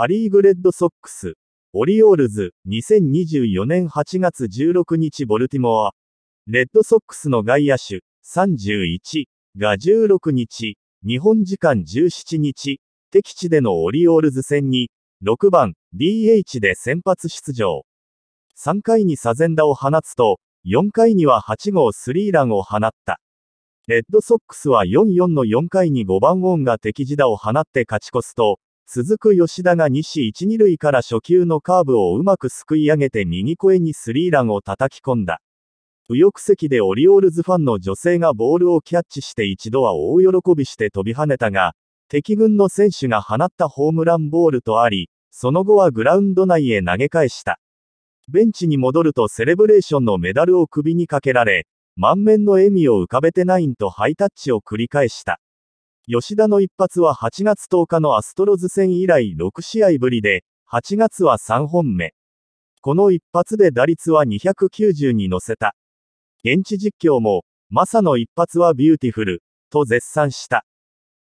ア・リーグレッドソックス、オリオールズ、2024年8月16日ボルティモア、レッドソックスの外野手、31が16日、日本時間17日、敵地でのオリオールズ戦に、6番 DH で先発出場。3回にサゼンダを放つと、4回には8号スリーランを放った。レッドソックスは4-4の4回に5番オンが敵地打を放って勝ち越すと、続く吉田が西一二塁から初球のカーブをうまくすくい上げて右声にスリーランを叩き込んだ。右翼席でオリオールズファンの女性がボールをキャッチして一度は大喜びして飛び跳ねたが、敵軍の選手が放ったホームランボールとあり、その後はグラウンド内へ投げ返した。ベンチに戻るとセレブレーションのメダルを首にかけられ、満面の笑みを浮かべてナインとハイタッチを繰り返した。吉田の一発は8月10日のアストロズ戦以来6試合ぶりで、8月は3本目。この一発で打率は290に乗せた。現地実況も、マサの一発はビューティフル、と絶賛した。